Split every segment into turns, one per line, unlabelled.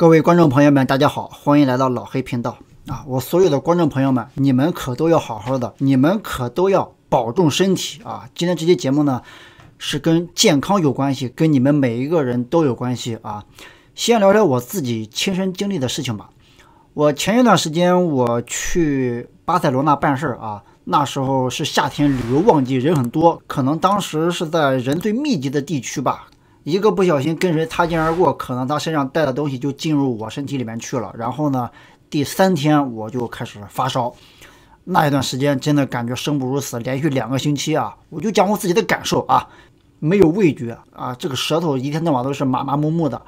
各位观众朋友们，大家好，欢迎来到老黑频道啊！我所有的观众朋友们，你们可都要好好的，你们可都要保重身体啊！今天这期节目呢，是跟健康有关系，跟你们每一个人都有关系啊！先聊聊我自己亲身经历的事情吧。我前一段时间我去巴塞罗那办事儿啊，那时候是夏天旅游旺季，人很多，可能当时是在人最密集的地区吧。一个不小心跟谁擦肩而过，可能他身上带的东西就进入我身体里面去了。然后呢，第三天我就开始发烧，那一段时间真的感觉生不如死，连续两个星期啊，我就讲我自己的感受啊，没有味觉啊，这个舌头一天到晚都是麻麻木木的，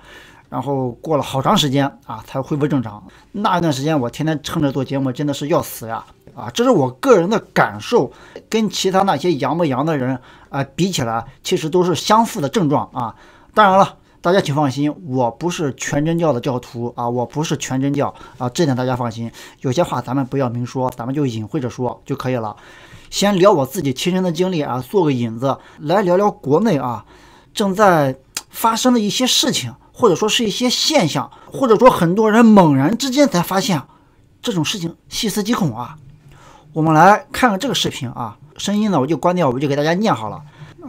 然后过了好长时间啊才恢复正常。那一段时间我天天撑着做节目，真的是要死呀。啊，这是我个人的感受，跟其他那些“阳不阳”的人啊比起来，其实都是相似的症状啊。当然了，大家请放心，我不是全真教的教徒啊，我不是全真教啊，这点大家放心。有些话咱们不要明说，咱们就隐晦着说就可以了。先聊我自己亲身的经历啊，做个引子，来聊聊国内啊正在发生的一些事情，或者说是一些现象，或者说很多人猛然之间才发现，这种事情细思极恐啊。我们来看看这个视频啊，声音呢我就关掉，我就给大家念好了。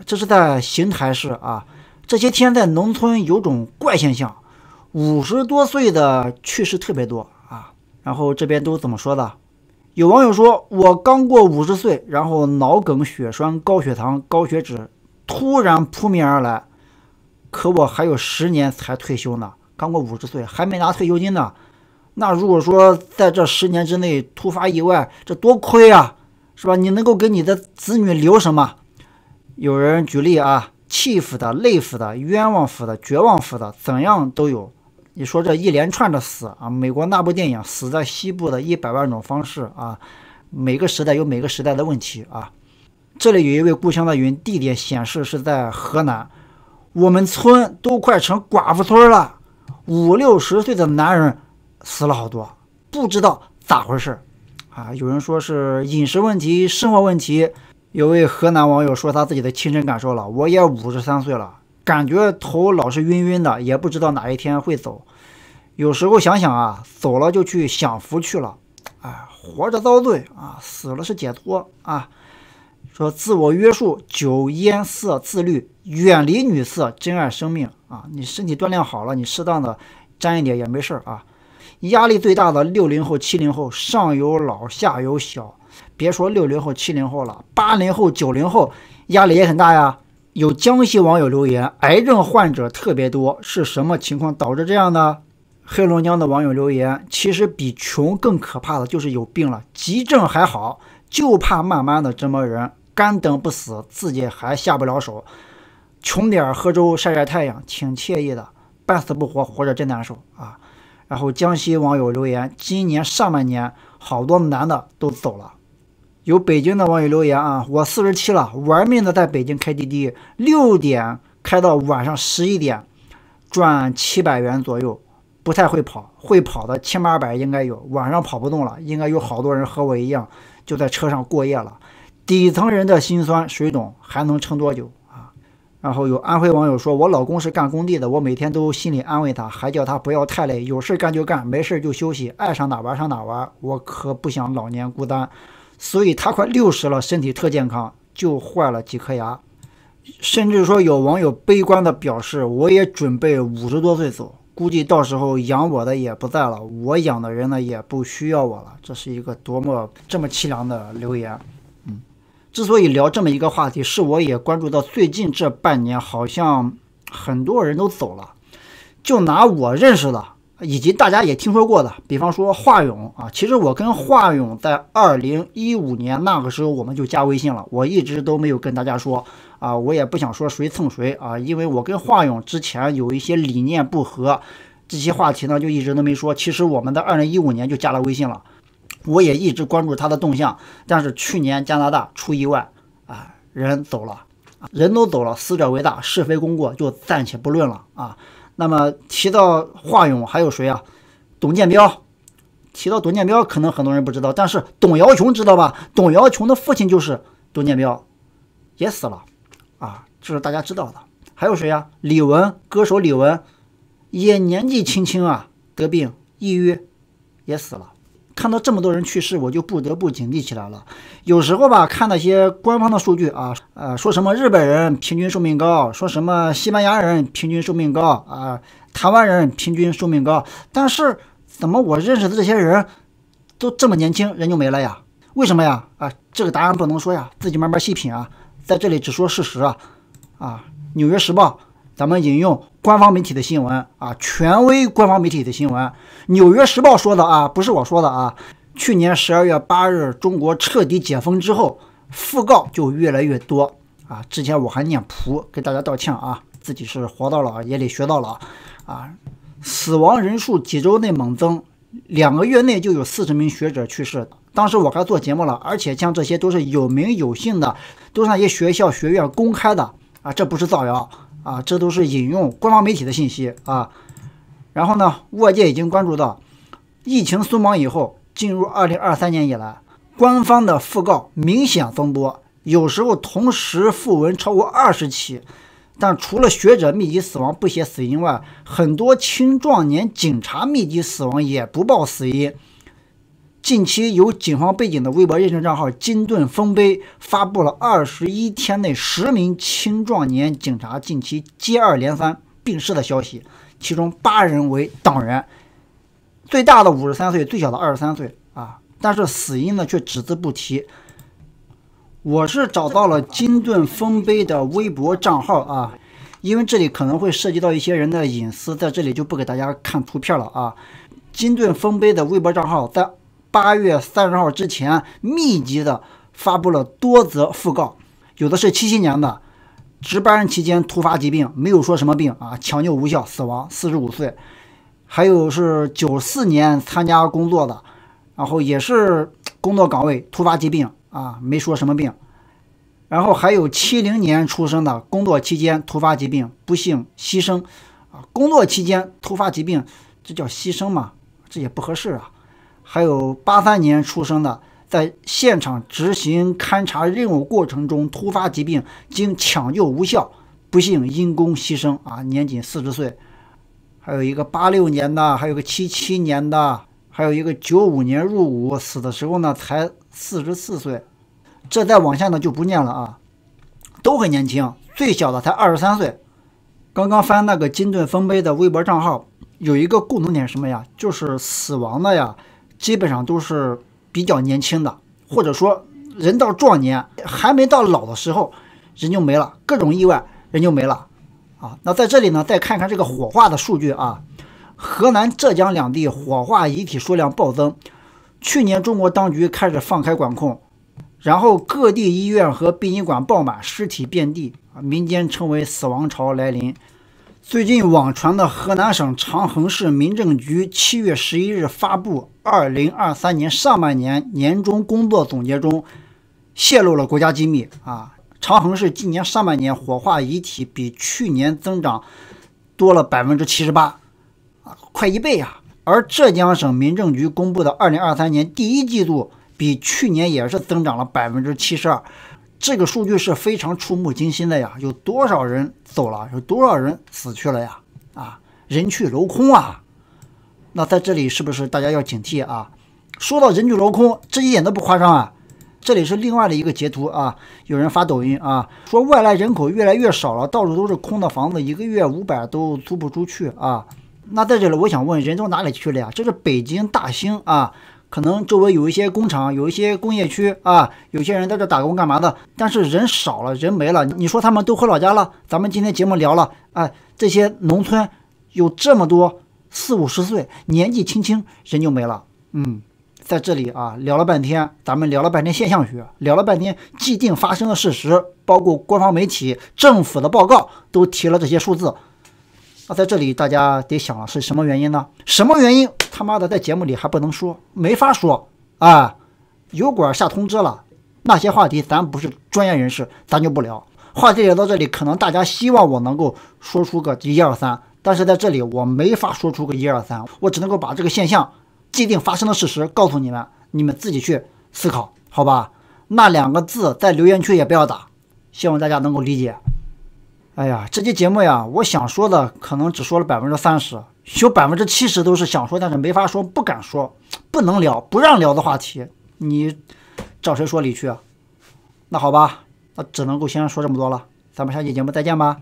这是在邢台市啊，这些天在农村有种怪现象，五十多岁的去世特别多啊。然后这边都怎么说的？有网友说：“我刚过五十岁，然后脑梗、血栓、高血糖、高血脂突然扑面而来，可我还有十年才退休呢，刚过五十岁还没拿退休金呢。”那如果说在这十年之内突发意外，这多亏啊，是吧？你能够给你的子女留什么？有人举例啊，气死的、累死的、冤枉死的、绝望死的，怎样都有。你说这一连串的死啊，美国那部电影《死在西部的一百万种方式》啊，每个时代有每个时代的问题啊。这里有一位故乡的云，地点显示是在河南，我们村都快成寡妇村了，五六十岁的男人。死了好多，不知道咋回事儿，啊，有人说是饮食问题、生活问题。有位河南网友说他自己的亲身感受了，我也五十三岁了，感觉头老是晕晕的，也不知道哪一天会走。有时候想想啊，走了就去享福去了，哎，活着遭罪啊，死了是解脱啊。说自我约束，酒烟色自律，远离女色，珍爱生命啊。你身体锻炼好了，你适当的沾一点也没事儿啊。压力最大的六零后、七零后，上有老下有小，别说六零后、七零后了，八零后、九零后压力也很大呀。有江西网友留言：“癌症患者特别多，是什么情况导致这样的？”黑龙江的网友留言：“其实比穷更可怕的就是有病了，急症还好，就怕慢慢的折磨人，干等不死自己还下不了手。穷点喝粥晒晒太阳挺惬意的，半死不活活着真难受啊。”然后江西网友留言，今年上半年好多男的都走了。有北京的网友留言啊，我四十七了，玩命的在北京开滴滴，六点开到晚上十一点，赚七百元左右。不太会跑，会跑的七八百应该有。晚上跑不动了，应该有好多人和我一样就在车上过夜了。底层人的辛酸，谁懂？还能撑多久？然后有安徽网友说，我老公是干工地的，我每天都心里安慰他，还叫他不要太累，有事干就干，没事就休息，爱上哪玩上哪玩。我可不想老年孤单，所以他快六十了，身体特健康，就坏了几颗牙。甚至说有网友悲观的表示，我也准备五十多岁走，估计到时候养我的也不在了，我养的人呢也不需要我了。这是一个多么这么凄凉的留言。之所以聊这么一个话题，是我也关注到最近这半年好像很多人都走了。就拿我认识的，以及大家也听说过的，比方说华勇啊，其实我跟华勇在二零一五年那个时候我们就加微信了，我一直都没有跟大家说啊，我也不想说谁蹭谁啊，因为我跟华勇之前有一些理念不合，这些话题呢就一直都没说。其实我们在二零一五年就加了微信了。我也一直关注他的动向，但是去年加拿大出意外，啊，人走了，人都走了，死者为大，是非功过就暂且不论了啊。那么提到华勇，还有谁啊？董建彪。提到董建彪，可能很多人不知道，但是董瑶琼知道吧？董瑶琼的父亲就是董建彪，也死了，啊，这是大家知道的。还有谁啊？李玟，歌手李玟，也年纪轻轻啊，得病抑郁，也死了。看到这么多人去世，我就不得不警惕起来了。有时候吧，看那些官方的数据啊，呃，说什么日本人平均寿命高，说什么西班牙人平均寿命高啊，台湾人平均寿命高，但是怎么我认识的这些人都这么年轻，人就没了呀？为什么呀？啊，这个答案不能说呀，自己慢慢细品啊。在这里只说事实啊，啊，《纽约时报》。咱们引用官方媒体的新闻啊，权威官方媒体的新闻，《纽约时报》说的啊，不是我说的啊。去年十二月八日，中国彻底解封之后，讣告就越来越多啊。之前我还念仆，给大家道歉啊，自己是活到老也得学到老啊。死亡人数几周内猛增，两个月内就有四十名学者去世。当时我该做节目了，而且像这些都是有名有姓的，都是那些学校学院公开的啊，这不是造谣。啊，这都是引用官方媒体的信息啊。然后呢，外界已经关注到，疫情松绑以后，进入二零二三年以来，官方的讣告明显增多，有时候同时讣文超过二十起。但除了学者密集死亡不写死因外，很多青壮年警察密集死亡也不报死因。近期有警方背景的微博认证账号“金盾丰碑”发布了二十一天内十名青壮年警察近期接二连三病逝的消息，其中八人为党员，最大的五十三岁，最小的二十三岁啊，但是死因呢却只字不提。我是找到了“金盾丰碑”的微博账号啊，因为这里可能会涉及到一些人的隐私，在这里就不给大家看图片了啊。金盾丰碑的微博账号在。八月三十号之前，密集的发布了多则讣告，有的是七七年的值班期间突发疾病，没有说什么病啊，抢救无效死亡，四十五岁；还有是九四年参加工作的，然后也是工作岗位突发疾病啊，没说什么病；然后还有七零年出生的工作期间突发疾病，不幸牺牲啊，工作期间突发疾病，这叫牺牲吗？这也不合适啊。还有八三年出生的，在现场执行勘察任务过程中突发疾病，经抢救无效，不幸因公牺牲啊，年仅四十岁。还有一个八六年的，还有个七七年的，还有一个九五年入伍，死的时候呢才四十四岁。这再往下呢就不念了啊，都很年轻，最小的才二十三岁。刚刚翻那个金盾丰碑的微博账号，有一个共同点什么呀？就是死亡的呀。基本上都是比较年轻的，或者说人到壮年还没到老的时候，人就没了，各种意外人就没了，啊，那在这里呢，再看看这个火化的数据啊，河南、浙江两地火化遗体数量暴增，去年中国当局开始放开管控，然后各地医院和殡仪馆爆满，尸体遍地，啊，民间称为死亡潮来临。最近网传的河南省长恒市民政局七月十一日发布《二零二三年上半年年终工作总结》中，泄露了国家机密啊！长恒市今年上半年火化遗体比去年增长多了百分之七十八，啊，快一倍啊！而浙江省民政局公布的二零二三年第一季度比去年也是增长了百分之七十二。这个数据是非常触目惊心的呀！有多少人走了？有多少人死去了呀？啊，人去楼空啊！那在这里是不是大家要警惕啊？说到人去楼空，这一点都不夸张啊！这里是另外的一个截图啊，有人发抖音啊，说外来人口越来越少了，到处都是空的房子，一个月五百都租不出去啊！那在这里我想问，人都哪里去了呀？这是北京大兴啊！可能周围有一些工厂，有一些工业区啊，有些人在这打工干嘛的？但是人少了，人没了。你说他们都回老家了？咱们今天节目聊了，哎，这些农村有这么多四五十岁年纪轻轻人就没了。嗯，在这里啊聊了半天，咱们聊了半天现象学，聊了半天既定发生的事实，包括官方媒体、政府的报告都提了这些数字。那在这里，大家得想了，是什么原因呢？什么原因？他妈的，在节目里还不能说，没法说啊！油管下通知了，那些话题咱不是专业人士，咱就不聊。话题聊到这里，可能大家希望我能够说出个一二三，但是在这里我没法说出个一二三，我只能够把这个现象既定发生的事实告诉你们，你们自己去思考，好吧？那两个字在留言区也不要打，希望大家能够理解。哎呀，这期节目呀，我想说的可能只说了百分之三十，有百分之七十都是想说，但是没法说、不敢说、不能聊、不让聊的话题。你找谁说理去？那好吧，那只能够先说这么多了。咱们下期节目再见吧。